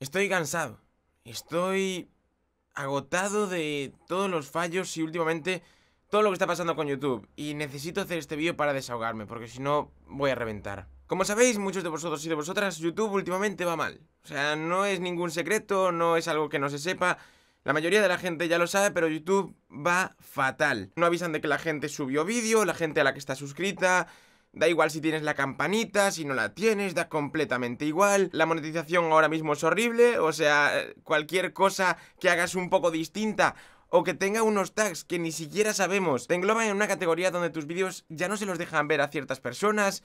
Estoy cansado. Estoy agotado de todos los fallos y últimamente todo lo que está pasando con YouTube. Y necesito hacer este vídeo para desahogarme, porque si no voy a reventar. Como sabéis, muchos de vosotros y de vosotras, YouTube últimamente va mal. O sea, no es ningún secreto, no es algo que no se sepa. La mayoría de la gente ya lo sabe, pero YouTube va fatal. No avisan de que la gente subió vídeo, la gente a la que está suscrita, Da igual si tienes la campanita, si no la tienes, da completamente igual. La monetización ahora mismo es horrible, o sea, cualquier cosa que hagas un poco distinta o que tenga unos tags que ni siquiera sabemos, te engloban en una categoría donde tus vídeos ya no se los dejan ver a ciertas personas.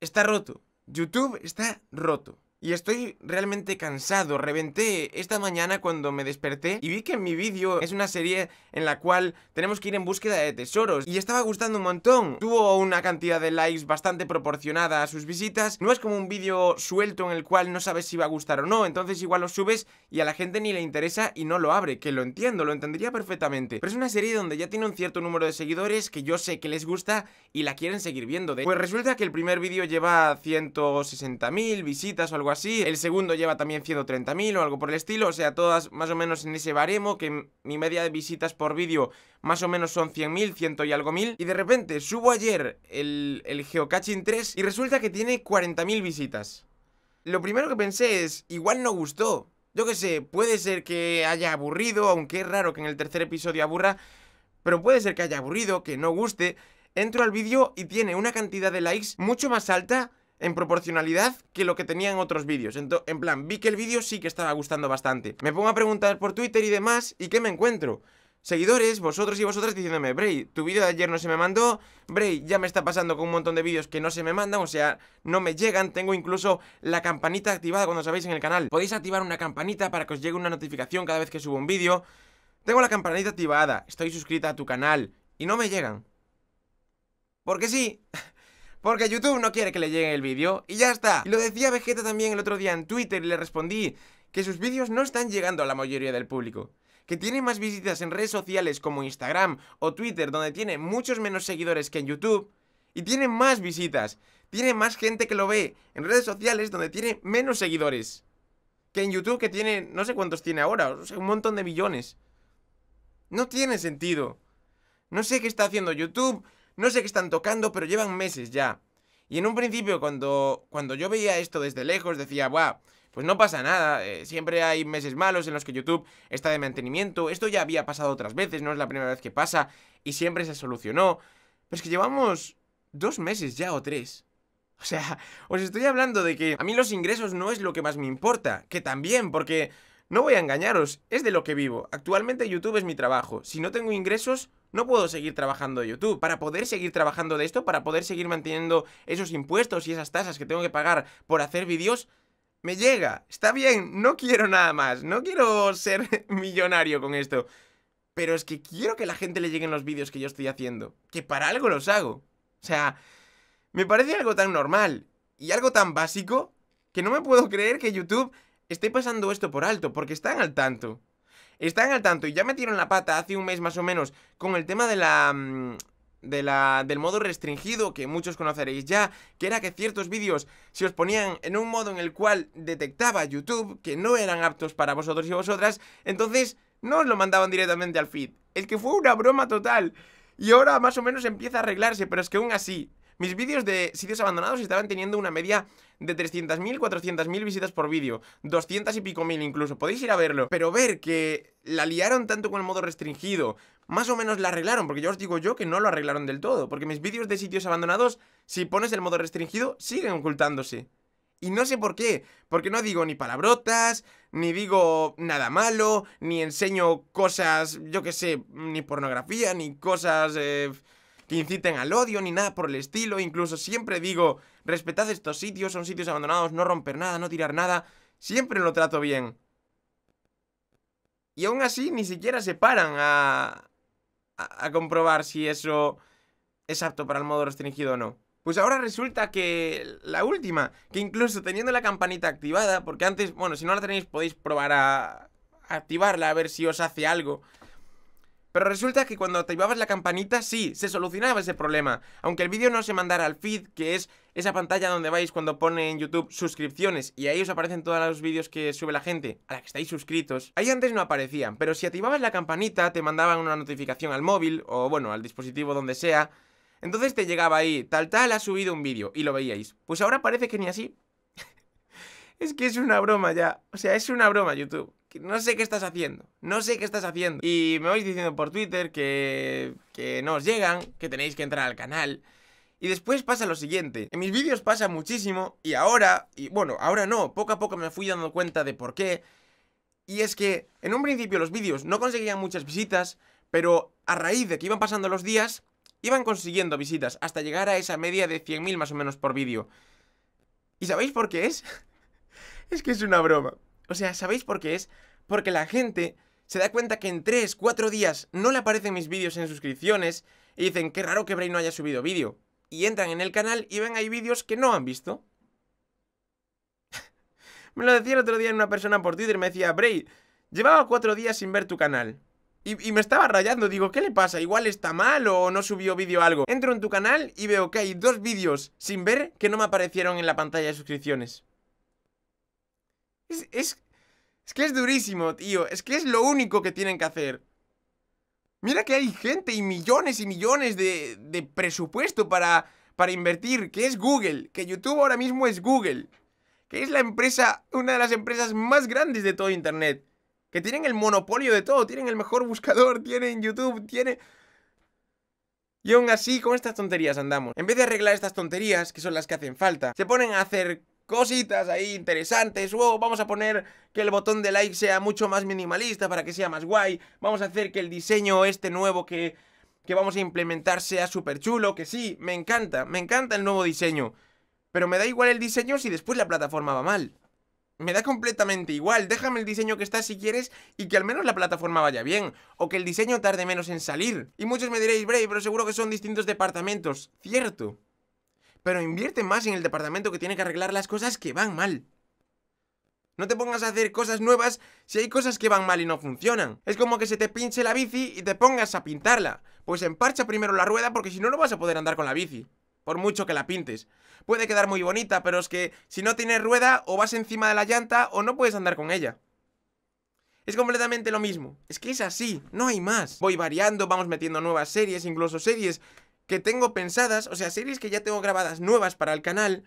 Está roto. YouTube está roto. Y estoy realmente cansado, reventé esta mañana cuando me desperté y vi que mi vídeo es una serie en la cual tenemos que ir en búsqueda de tesoros y estaba gustando un montón. Tuvo una cantidad de likes bastante proporcionada a sus visitas, no es como un vídeo suelto en el cual no sabes si va a gustar o no, entonces igual lo subes y a la gente ni le interesa y no lo abre, que lo entiendo, lo entendería perfectamente. Pero es una serie donde ya tiene un cierto número de seguidores que yo sé que les gusta y la quieren seguir viendo. Pues resulta que el primer vídeo lleva 160.000 visitas o algo así. El segundo lleva también 130.000 o algo por el estilo. O sea, todas más o menos en ese baremo, que mi media de visitas por vídeo más o menos son 100.000, 100 y algo mil. Y de repente subo ayer el, el Geocaching 3 y resulta que tiene 40.000 visitas. Lo primero que pensé es, igual no gustó. Yo qué sé, puede ser que haya aburrido, aunque es raro que en el tercer episodio aburra, pero puede ser que haya aburrido, que no guste. Entro al vídeo y tiene una cantidad de likes mucho más alta en proporcionalidad que lo que tenía en otros vídeos. en plan, vi que el vídeo sí que estaba gustando bastante. Me pongo a preguntar por Twitter y demás, ¿y qué me encuentro? Seguidores, vosotros y vosotras diciéndome, Bray, tu vídeo de ayer no se me mandó, Bray, ya me está pasando con un montón de vídeos que no se me mandan, o sea, no me llegan, tengo incluso la campanita activada cuando sabéis en el canal. Podéis activar una campanita para que os llegue una notificación cada vez que subo un vídeo. Tengo la campanita activada, estoy suscrita a tu canal y no me llegan. Porque sí, Porque YouTube no quiere que le llegue el vídeo y ya está. Y lo decía Vegeta también el otro día en Twitter y le respondí que sus vídeos no están llegando a la mayoría del público. Que tiene más visitas en redes sociales como Instagram o Twitter donde tiene muchos menos seguidores que en YouTube. Y tiene más visitas. Tiene más gente que lo ve en redes sociales donde tiene menos seguidores. Que en YouTube que tiene no sé cuántos tiene ahora, o sea, un montón de millones. No tiene sentido. No sé qué está haciendo YouTube no sé qué están tocando, pero llevan meses ya. Y en un principio, cuando, cuando yo veía esto desde lejos, decía, guau, pues no pasa nada, eh, siempre hay meses malos en los que YouTube está de mantenimiento, esto ya había pasado otras veces, no es la primera vez que pasa, y siempre se solucionó. Pero es que llevamos dos meses ya o tres. O sea, os estoy hablando de que a mí los ingresos no es lo que más me importa, que también, porque no voy a engañaros, es de lo que vivo. Actualmente YouTube es mi trabajo. Si no tengo ingresos, no puedo seguir trabajando YouTube. Para poder seguir trabajando de esto, para poder seguir manteniendo esos impuestos y esas tasas que tengo que pagar por hacer vídeos, me llega. Está bien, no quiero nada más. No quiero ser millonario con esto. Pero es que quiero que la gente le lleguen los vídeos que yo estoy haciendo. Que para algo los hago. O sea, me parece algo tan normal y algo tan básico que no me puedo creer que YouTube estoy pasando esto por alto porque están al tanto. Están al tanto y ya metieron la pata hace un mes más o menos con el tema de la... Mm, de la, del modo restringido que muchos conoceréis ya, que era que ciertos vídeos se os ponían en un modo en el cual detectaba YouTube que no eran aptos para vosotros y vosotras, entonces no os lo mandaban directamente al feed. Es que fue una broma total. Y ahora más o menos empieza a arreglarse, pero es que aún así, mis vídeos de sitios abandonados estaban teniendo una media de 300.000, 400.000 visitas por vídeo, 200 y pico mil incluso, podéis ir a verlo, pero ver que la liaron tanto con el modo restringido, más o menos la arreglaron, porque yo os digo yo que no lo arreglaron del todo, porque mis vídeos de sitios abandonados, si pones el modo restringido, siguen ocultándose. Y no sé por qué, porque no digo ni palabrotas, ni digo nada malo, ni enseño cosas, yo qué sé, ni pornografía, ni cosas... Eh, que inciten al odio ni nada por el estilo. Incluso siempre digo, respetad estos sitios, son sitios abandonados, no romper nada, no tirar nada. Siempre lo trato bien. Y aún así ni siquiera se paran a, a, comprobar si eso es apto para el modo restringido o no. Pues ahora resulta que la última, que incluso teniendo la campanita activada, porque antes, bueno, si no la tenéis podéis probar a activarla a ver si os hace algo. Pero resulta que cuando activabas la campanita, sí, se solucionaba ese problema. Aunque el vídeo no se mandara al feed, que es esa pantalla donde vais cuando pone en YouTube suscripciones y ahí os aparecen todos los vídeos que sube la gente a la que estáis suscritos, ahí antes no aparecían, pero si activabas la campanita te mandaban una notificación al móvil o bueno, al dispositivo donde sea. Entonces te llegaba ahí, tal tal ha subido un vídeo y lo veíais. Pues ahora parece que ni así. es que es una broma ya. O sea, es una broma YouTube no sé qué estás haciendo, no sé qué estás haciendo. Y me vais diciendo por Twitter que, que no os llegan, que tenéis que entrar al canal. Y después pasa lo siguiente, en mis vídeos pasa muchísimo y ahora, y bueno, ahora no, poco a poco me fui dando cuenta de por qué. Y es que en un principio los vídeos no conseguían muchas visitas, pero a raíz de que iban pasando los días, iban consiguiendo visitas hasta llegar a esa media de 100.000 más o menos por vídeo. ¿Y sabéis por qué es? es que es una broma. O sea, ¿sabéis por qué es? Porque la gente se da cuenta que en 3, 4 días no le aparecen mis vídeos en suscripciones y dicen, qué raro que Bray no haya subido vídeo. Y entran en el canal y ven ahí vídeos que no han visto. me lo decía el otro día en una persona por Twitter, me decía, Bray, llevaba 4 días sin ver tu canal. Y, y, me estaba rayando, digo, ¿qué le pasa? Igual está mal o no subió vídeo algo. Entro en tu canal y veo que hay dos vídeos sin ver que no me aparecieron en la pantalla de suscripciones. Es, es, que es durísimo, tío. Es que es lo único que tienen que hacer. Mira que hay gente y millones y millones de, presupuesto para, para invertir, que es Google, que YouTube ahora mismo es Google, que es la empresa, una de las empresas más grandes de todo Internet, que tienen el monopolio de todo, tienen el mejor buscador, tienen YouTube, tienen... Y aún así, con estas tonterías andamos. En vez de arreglar estas tonterías, que son las que hacen falta, se ponen a hacer cositas ahí interesantes. vamos a poner que el botón de like sea mucho más minimalista para que sea más guay. Vamos a hacer que el diseño este nuevo que, que vamos a implementar sea súper chulo. Que sí, me encanta, me encanta el nuevo diseño. Pero me da igual el diseño si después la plataforma va mal. Me da completamente igual, déjame el diseño que está si quieres y que al menos la plataforma vaya bien, o que el diseño tarde menos en salir. Y muchos me diréis, Bray, pero seguro que son distintos departamentos. Cierto, pero invierte más en el departamento que tiene que arreglar las cosas que van mal. No te pongas a hacer cosas nuevas si hay cosas que van mal y no funcionan. Es como que se te pinche la bici y te pongas a pintarla. Pues emparcha primero la rueda porque si no, no vas a poder andar con la bici. Por mucho que la pintes. Puede quedar muy bonita, pero es que si no tienes rueda, o vas encima de la llanta o no puedes andar con ella. Es completamente lo mismo. Es que es así, no hay más. Voy variando, vamos metiendo nuevas series, incluso series que tengo pensadas, o sea, series que ya tengo grabadas nuevas para el canal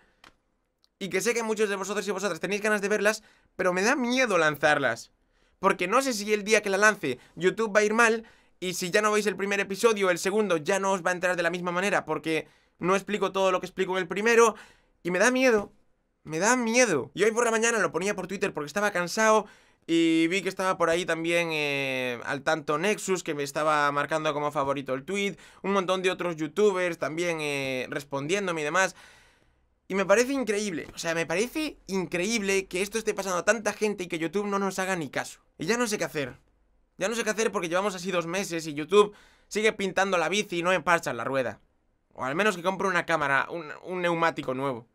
y que sé que muchos de vosotros y vosotras tenéis ganas de verlas, pero me da miedo lanzarlas. Porque no sé si el día que la lance YouTube va a ir mal y si ya no veis el primer episodio, el segundo ya no os va a entrar de la misma manera porque no explico todo lo que explico en el primero y me da miedo. Me da miedo. Y hoy por la mañana lo ponía por Twitter porque estaba cansado y vi que estaba por ahí también eh, al tanto Nexus, que me estaba marcando como favorito el tweet. Un montón de otros youtubers también eh, respondiéndome y demás. Y me parece increíble, o sea, me parece increíble que esto esté pasando a tanta gente y que YouTube no nos haga ni caso. Y ya no sé qué hacer. Ya no sé qué hacer porque llevamos así dos meses y YouTube sigue pintando la bici y no emparcha la rueda. O al menos que compre una cámara, un neumático nuevo.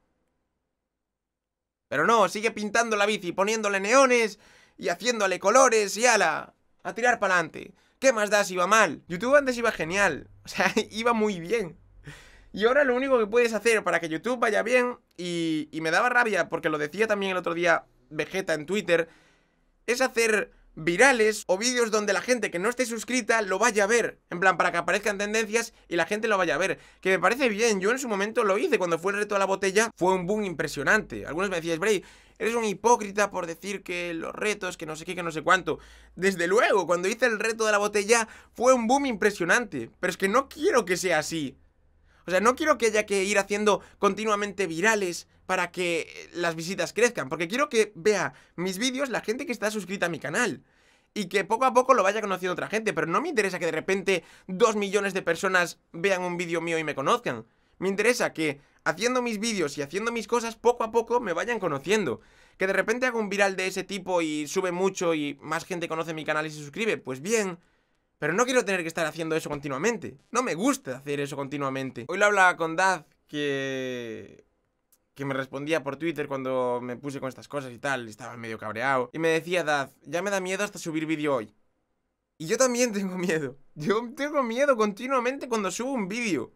Pero no, sigue pintando la bici, poniéndole neones y haciéndole colores y ala, a tirar para adelante. ¿Qué más da si iba mal? YouTube antes iba genial, o sea, iba muy bien. Y ahora lo único que puedes hacer para que YouTube vaya bien, y, y me daba rabia porque lo decía también el otro día Vegeta en Twitter, es hacer virales o vídeos donde la gente que no esté suscrita lo vaya a ver. En plan, para que aparezcan tendencias y la gente lo vaya a ver. Que me parece bien, yo en su momento lo hice cuando fue el reto de la botella, fue un boom impresionante. Algunos me decían, Bray, eres un hipócrita por decir que los retos, que no sé qué, que no sé cuánto. Desde luego, cuando hice el reto de la botella fue un boom impresionante. Pero es que no quiero que sea así. O sea, no quiero que haya que ir haciendo continuamente virales para que las visitas crezcan, porque quiero que vea mis vídeos la gente que está suscrita a mi canal y que poco a poco lo vaya conociendo otra gente, pero no me interesa que de repente dos millones de personas vean un vídeo mío y me conozcan. Me interesa que haciendo mis vídeos y haciendo mis cosas poco a poco me vayan conociendo. Que de repente haga un viral de ese tipo y sube mucho y más gente conoce mi canal y se suscribe, pues bien. Pero no quiero tener que estar haciendo eso continuamente. No me gusta hacer eso continuamente. Hoy lo hablaba con Daz, que que me respondía por Twitter cuando me puse con estas cosas y tal, estaba medio cabreado. Y me decía, Daz, ya me da miedo hasta subir vídeo hoy. Y yo también tengo miedo. Yo tengo miedo continuamente cuando subo un vídeo.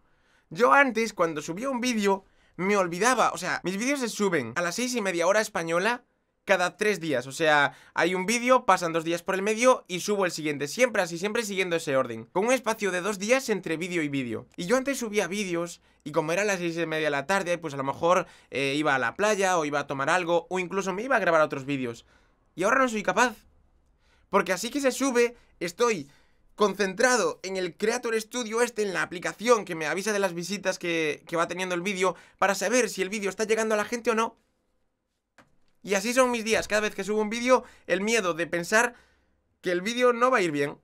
Yo antes, cuando subía un vídeo, me olvidaba. O sea, mis vídeos se suben a las seis y media hora española cada tres días. O sea, hay un vídeo, pasan dos días por el medio y subo el siguiente. Siempre así, siempre siguiendo ese orden. Con un espacio de dos días entre vídeo y vídeo. Y yo antes subía vídeos y como era las seis y media de la tarde, pues a lo mejor eh, iba a la playa o iba a tomar algo o incluso me iba a grabar otros vídeos. Y ahora no soy capaz. Porque así que se sube, estoy concentrado en el Creator Studio este, en la aplicación que me avisa de las visitas que, que va teniendo el vídeo, para saber si el vídeo está llegando a la gente o no. Y así son mis días. Cada vez que subo un vídeo, el miedo de pensar que el vídeo no va a ir bien.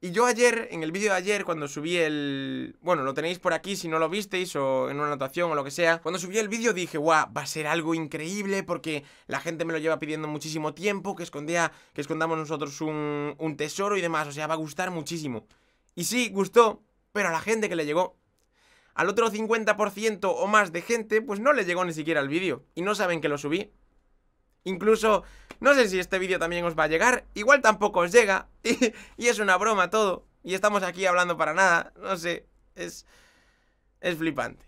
Y yo ayer, en el vídeo de ayer, cuando subí el... Bueno, lo tenéis por aquí si no lo visteis o en una anotación o lo que sea. Cuando subí el vídeo dije, guau, va a ser algo increíble porque la gente me lo lleva pidiendo muchísimo tiempo, que, escondía, que escondamos nosotros un, un tesoro y demás. O sea, va a gustar muchísimo. Y sí, gustó, pero a la gente que le llegó al otro 50% o más de gente, pues no le llegó ni siquiera el vídeo y no saben que lo subí. Incluso, no sé si este vídeo también os va a llegar, igual tampoco os llega, y, es una broma todo, y estamos aquí hablando para nada, no sé, es, es flipante.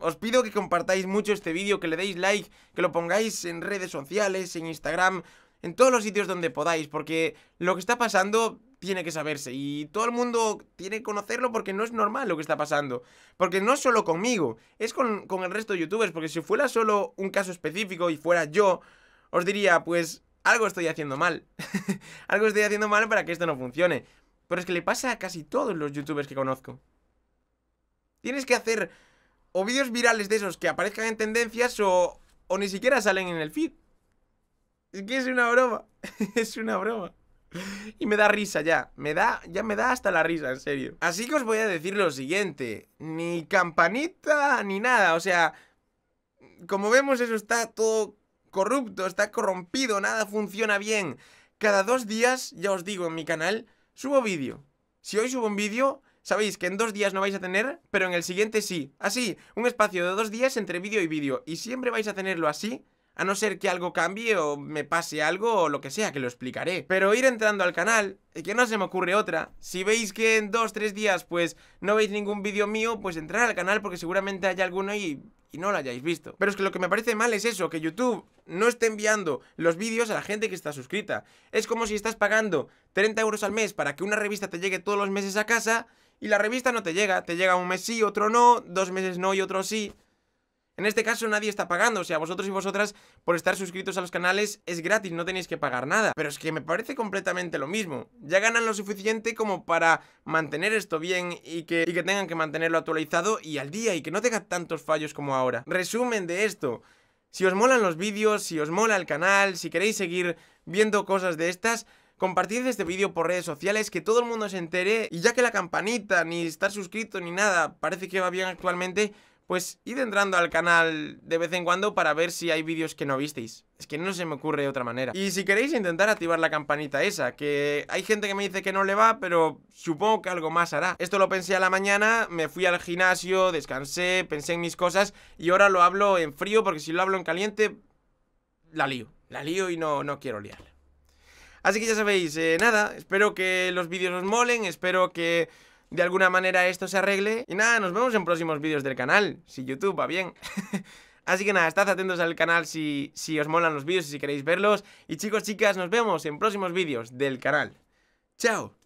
Os pido que compartáis mucho este vídeo, que le deis like, que lo pongáis en redes sociales, en Instagram, en todos los sitios donde podáis, porque lo que está pasando tiene que saberse y todo el mundo tiene que conocerlo porque no es normal lo que está pasando. Porque no solo conmigo, es con, con el resto de youtubers, porque si fuera solo un caso específico y fuera yo, os diría, pues algo estoy haciendo mal. algo estoy haciendo mal para que esto no funcione. Pero es que le pasa a casi todos los youtubers que conozco. Tienes que hacer o vídeos virales de esos que aparezcan en tendencias o, ni siquiera salen en el feed. Es que es una broma. es una broma. Y me da risa ya, me da, ya me da hasta la risa, en serio. Así que os voy a decir lo siguiente, ni campanita ni nada, o sea, como vemos eso está todo corrupto, está corrompido, nada funciona bien. Cada dos días, ya os digo, en mi canal subo vídeo. Si hoy subo un vídeo, sabéis que en dos días no vais a tener, pero en el siguiente sí. Así, un espacio de dos días entre vídeo y vídeo. Y siempre vais a tenerlo así a no ser que algo cambie o me pase algo o lo que sea, que lo explicaré. Pero ir entrando al canal, que no se me ocurre otra. Si veis que en 2-3 días pues no veis ningún vídeo mío, pues entrar al canal porque seguramente haya alguno y, y no lo hayáis visto. Pero es que lo que me parece mal es eso, que YouTube no esté enviando los vídeos a la gente que está suscrita. Es como si estás pagando 30 euros al mes para que una revista te llegue todos los meses a casa y la revista no te llega. Te llega un mes sí, otro no, dos meses no y otro sí. En este caso nadie está pagando, o sea, vosotros y vosotras por estar suscritos a los canales es gratis, no tenéis que pagar nada. Pero es que me parece completamente lo mismo. Ya ganan lo suficiente como para mantener esto bien y que, tengan que mantenerlo actualizado y al día y que no tenga tantos fallos como ahora. Resumen de esto. Si os molan los vídeos, si os mola el canal, si queréis seguir viendo cosas de estas, compartid este vídeo por redes sociales, que todo el mundo se entere y ya que la campanita, ni estar suscrito ni nada, parece que va bien actualmente, pues id entrando al canal de vez en cuando para ver si hay vídeos que no visteis. Es que no se me ocurre de otra manera. Y si queréis intentar activar la campanita esa, que hay gente que me dice que no le va, pero supongo que algo más hará. Esto lo pensé a la mañana, me fui al gimnasio, descansé, pensé en mis cosas y ahora lo hablo en frío porque si lo hablo en caliente, la lío. La lío y no, no quiero liarla. Así que ya sabéis, eh, nada, espero que los vídeos os molen, espero que de alguna manera esto se arregle. Y nada, nos vemos en próximos vídeos del canal, si YouTube va bien. Así que nada, estad atentos al canal si, si os molan los vídeos y si queréis verlos. Y chicos, chicas, nos vemos en próximos vídeos del canal. ¡Chao!